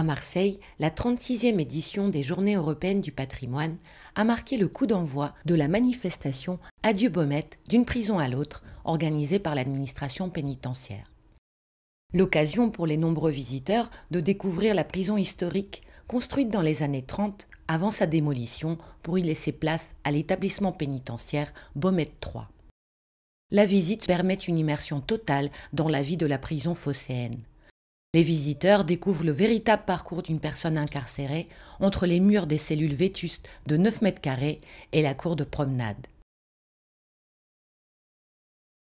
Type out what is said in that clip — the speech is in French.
À Marseille, la 36e édition des Journées européennes du patrimoine a marqué le coup d'envoi de la manifestation Adieu Baumette d'une prison à l'autre organisée par l'administration pénitentiaire. L'occasion pour les nombreux visiteurs de découvrir la prison historique construite dans les années 30 avant sa démolition pour y laisser place à l'établissement pénitentiaire Baumette III. La visite permet une immersion totale dans la vie de la prison phocéenne. Les visiteurs découvrent le véritable parcours d'une personne incarcérée entre les murs des cellules vétustes de 9 mètres carrés et la cour de promenade.